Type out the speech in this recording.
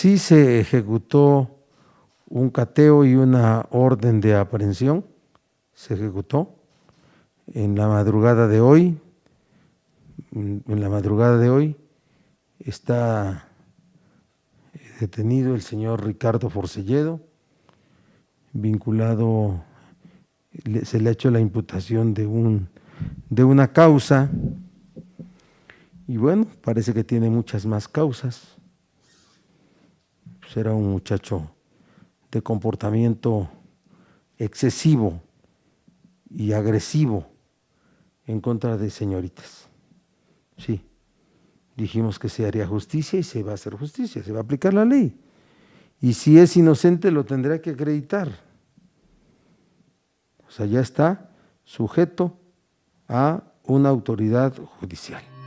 sí se ejecutó un cateo y una orden de aprehensión, se ejecutó en la madrugada de hoy, en la madrugada de hoy está detenido el señor Ricardo Forcelledo, vinculado, se le ha hecho la imputación de, un, de una causa, y bueno, parece que tiene muchas más causas. Pues, era un muchacho de comportamiento excesivo y agresivo en contra de señoritas. Sí, dijimos que se haría justicia y se va a hacer justicia, se va a aplicar la ley. Y si es inocente lo tendrá que acreditar. O sea, ya está sujeto a una autoridad judicial.